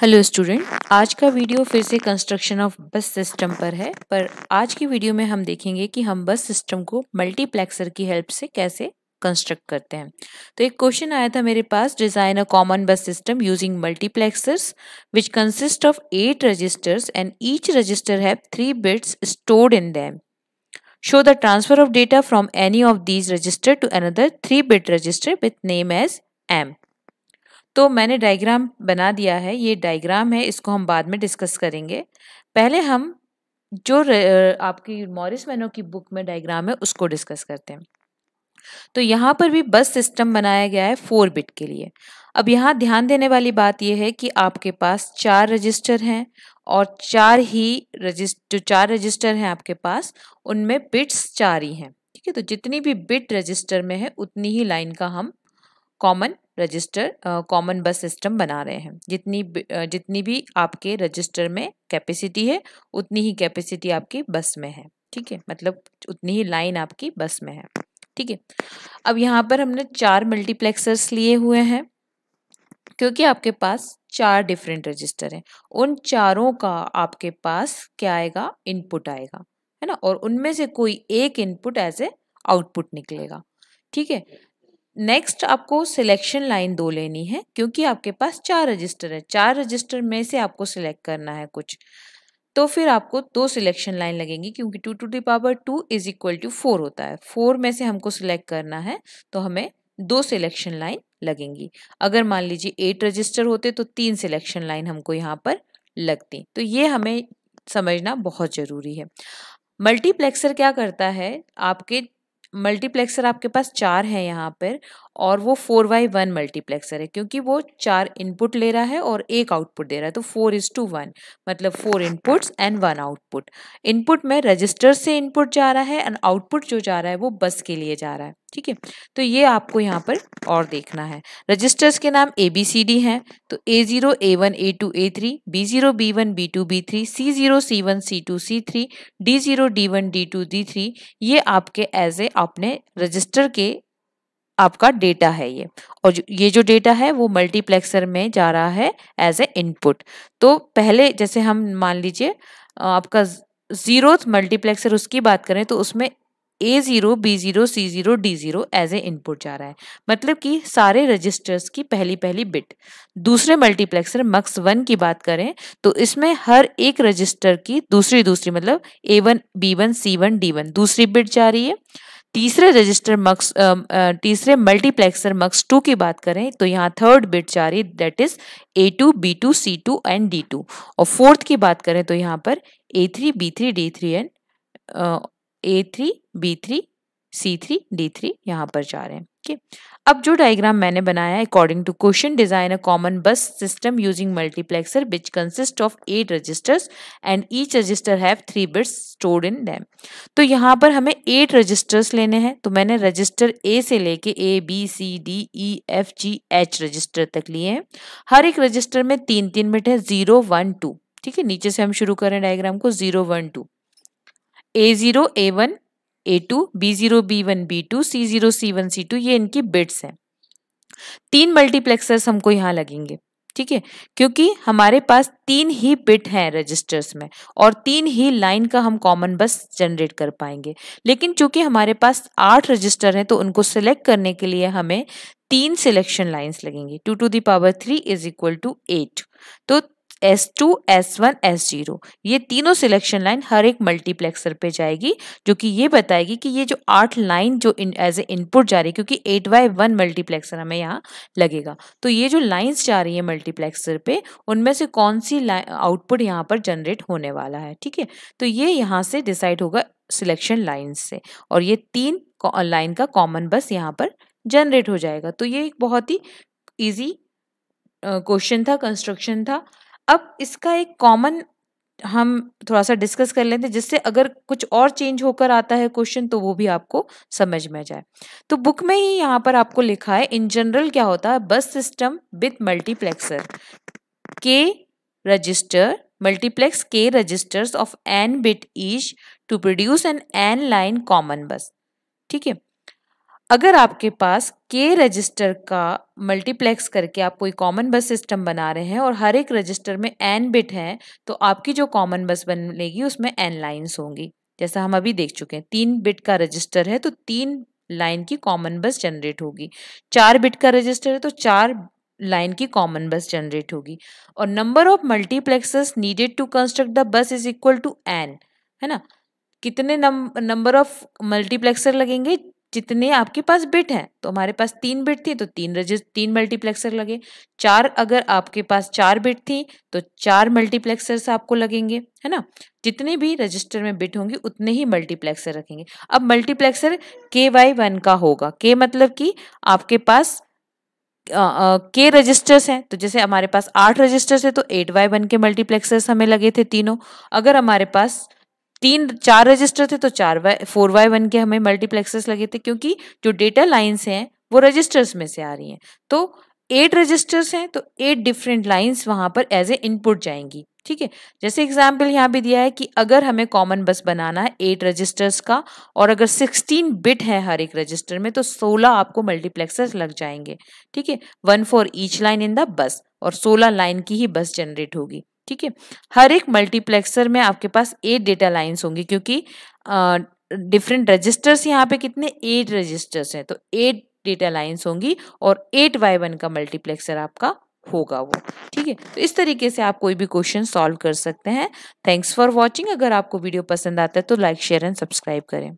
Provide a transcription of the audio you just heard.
Hello student आज का video फिर से कंस्ट्रक्शन ऑफ बस सिस्टम पर है पर आज की वीडियो में हम देखेंगे कि हम बस सिस्टम को मल्टीप्लेक्सर की हेल्प से कैसे कंस्ट्रक्ट करते हैं तो एक क्वेश्चन आया था मेरे पास design a common bus system using multiplexers which consist of eight registers and each register have three bits stored in them show the transfer of data from any of these register to another three bit register with name as AMP. तो मैंने diagram बना दिया है ये diagram है इसको हम बाद में डिस्कस करेंगे पहले हम जो आपकी मॉरिस मैनो की बुक में डायग्राम है उसको डिस्कस करते हैं तो यहाँ पर भी बस सिस्टम बनाया गया है फोर बिट के लिए अब यहाँ ध्यान देने वाली बात यह है कि आपके पास चार रजिस्टर हैं और चार ही रजिस्ट जो चार रजिस्टर हैं आपके पास उनमें बिट्स चार ही हैं ठीक है तो जितनी भी बिट रजिस्टर में है उतनी ही लाइन का हम common register common bus system बना रहे हैं जितनी जितनी भी आपके रजिस्टर में कैपेसिटी है उतनी ही कैपेसिटी आपकी बस में है ठीक है मतलब उतनी ही लाइन आपकी बस में है ठीक है अब यहाँ पर हमने चार मल्टीप्लेक्सर्स लिए हुए हैं क्योंकि आपके पास चार डिफरेंट रजिस्टर हैं उन चारों का आपके पास क्या आएगा इनपुट आएगा है ना और उनमें से कोई एक इनपुट एज ए आउटपुट निकलेगा ठीक है नेक्स्ट आपको सिलेक्शन लाइन दो लेनी है क्योंकि आपके पास चार रजिस्टर है चार रजिस्टर में से आपको सिलेक्ट करना है कुछ तो फिर आपको दो सिलेक्शन लाइन लगेंगी क्योंकि two to the power two is equal to four होता है फोर में से हमको सिलेक्ट करना है तो हमें दो सिलेक्शन लाइन लगेंगी अगर मान लीजिए एट रजिस्टर होते तो तीन सिलेक्शन लाइन हमको यहाँ पर लगती तो ये हमें समझना बहुत ज़रूरी है मल्टीप्लेक्सर क्या करता है आपके मल्टीप्लेक्सर आपके पास चार है यहाँ पर और वो फोर बाई वन मल्टीप्लेक्सर है क्योंकि वो चार इनपुट ले रहा है और एक आउटपुट दे रहा है तो फोर इज टू वन मतलब four inputs and one output input में रजिस्टर से इनपुट जा रहा है एंड आउटपुट जो जा रहा है वो बस के लिए जा रहा है ठीक है तो ये आपको यहाँ पर और देखना है रजिस्टर्स के नाम ए बी सी डी हैं तो A zero A one A two A three B zero B one B two B three C zero C one C two C three D zero D one D two D three ये आपके as a अपने register के आपका data है ये और ये जो डेटा है वो मल्टीप्लेक्सर में जा रहा है एज ए इनपुट तो पहले जैसे हम मान लीजिए आपका जीरो मल्टीप्लेक्सर उसकी बात करें तो उसमें A zero B zero C zero D zero as A input जा रहा है मतलब कि सारे रजिस्टर्स की पहली पहली बिट दूसरे मल्टीप्लेक्सर मक्स वन की बात करें तो इसमें हर एक रजिस्टर की मतलब दूसरी दूसरी मतलब A one B one C one D one दूसरी बिट जा रही है तीसरे रजिस्टर मक्स um, uh, तीसरे मल्टीप्लेक्सर मक्स टू की बात करें तो यहाँ थर्ड बिट जा रही that is A two B two C two and D two और फोर्थ की बात करें तो यहाँ पर A three B three D three and A three B three C three D three यहाँ पर जा रहे हैं ठीक अब जो डायग्राम मैंने बनाया है according to question design a common bus system using multiplexer which consist of eight registers and each register have three bits stored in them तो यहाँ पर हमें एट रजिस्टर्स लेने हैं तो मैंने रजिस्टर ए से लेके A B C D E F G H register तक लिए हैं हर एक रजिस्टर में तीन तीन बिट है जीरो वन टू ठीक है नीचे से हम शुरू करें डायग्राम को zero one two A zero A one A two B zero B one B two C zero C one C two ये इनकी बिट्स हैं तीन मल्टीप्लेक्सर्स हमको यहाँ लगेंगे ठीक है क्योंकि हमारे पास तीन ही बिट हैं रजिस्टर्स में और तीन ही लाइन का हम कॉमन बस जनरेट कर पाएंगे लेकिन चूंकि हमारे पास आठ रजिस्टर हैं तो उनको सिलेक्ट करने के लिए हमें तीन सिलेक्शन लाइंस लगेंगी two to the power three is equal to eight तो S two S one S zero ये तीनों सिलेक्शन लाइन हर एक मल्टीप्लेक्सर पे जाएगी जो कि ये बताएगी कि ये जो आठ लाइन जो एज ए इनपुट जा रही है क्योंकि एट बाई वन मल्टीप्लेक्सर हमें यहाँ लगेगा तो ये जो लाइन्स जा रही है मल्टीप्लेक्सर पे उनमें से कौन सी आउटपुट यहाँ पर जनरेट होने वाला है ठीक है तो ये यहाँ से डिसाइड होगा सिलेक्शन लाइन्स से और ये तीन लाइन का कॉमन बस यहाँ पर जनरेट हो जाएगा तो ये एक बहुत ही ईजी क्वेश्चन था कंस्ट्रक्शन था अब इसका एक कॉमन हम थोड़ा सा डिस्कस कर लेते हैं जिससे अगर कुछ और चेंज होकर आता है क्वेश्चन तो वो भी आपको समझ में जाए तो बुक में ही यहाँ पर आपको लिखा है इन जनरल क्या होता है बस सिस्टम विथ मल्टीप्लेक्सर के रजिस्टर मल्टीप्लेक्स के registers of n bit each to produce n n line common bus ठीक है अगर आपके पास के रजिस्टर का मल्टीप्लेक्स करके आप कोई कॉमन बस सिस्टम बना रहे हैं और हर एक रजिस्टर में एन बिट है तो आपकी जो कॉमन बस बनेगी उसमें एन लाइन्स होंगी जैसा हम अभी देख चुके हैं तीन बिट का रजिस्टर है तो तीन लाइन की कॉमन बस जनरेट होगी चार बिट का रजिस्टर है तो चार लाइन की कॉमन बस जनरेट होगी और number of multiplexes needed to construct the bus is equal to n है ना कितने नंबर ऑफ मल्टीप्लेक्सर लगेंगे जितने आपके पास बिट हैं तो हमारे पास तीन बिट थी तो तीन रजिस्ट तीन मल्टीप्लेक्सर लगे चार अगर आपके पास चार बिट थी तो चार मल्टीप्लेक्सर्स आपको लगेंगे है ना जितने भी रजिस्टर में बिट होंगे उतने ही मल्टीप्लेक्सर रखेंगे अब मल्टीप्लेक्सर के वाई वन का होगा के मतलब कि आपके पास के रजिस्टर्स हैं तो जैसे हमारे पास आठ रजिस्टर्स है तो एट वाई वन के मल्टीप्लेक्सर्स हमें लगे थे तीनों अगर हमारे पास तीन चार रजिस्टर थे तो चार वाई फोर वाई वन के हमें मल्टीप्लेक्सेस लगे थे क्योंकि जो डेटा लाइन्स हैं वो रजिस्टर्स में से आ रही हैं तो एट रजिस्टर्स हैं तो एट डिफरेंट लाइंस वहां पर एज ए इनपुट जाएंगी ठीक है जैसे एग्जाम्पल यहाँ भी दिया है कि अगर हमें कॉमन बस बनाना है एट रजिस्टर्स का और अगर सिक्सटीन बिट है हर एक रजिस्टर में तो सोलह आपको मल्टीप्लेक्सर्स लग जाएंगे ठीक है one for each line in the bus और सोलह लाइन की ही बस जनरेट होगी ठीक है हर एक मल्टीप्लेक्सर में आपके पास एट डेटा लाइन्स होंगी क्योंकि डिफरेंट रजिस्टर्स यहाँ पे कितने एट रजिस्टर्स हैं तो एट डेटा लाइन्स होंगी और एट वाई वन का मल्टीप्लेक्सर आपका होगा वो ठीक है तो इस तरीके से आप कोई भी क्वेश्चन सॉल्व कर सकते हैं थैंक्स फॉर वॉचिंग अगर आपको वीडियो पसंद आता है तो लाइक शेयर एंड सब्सक्राइब करें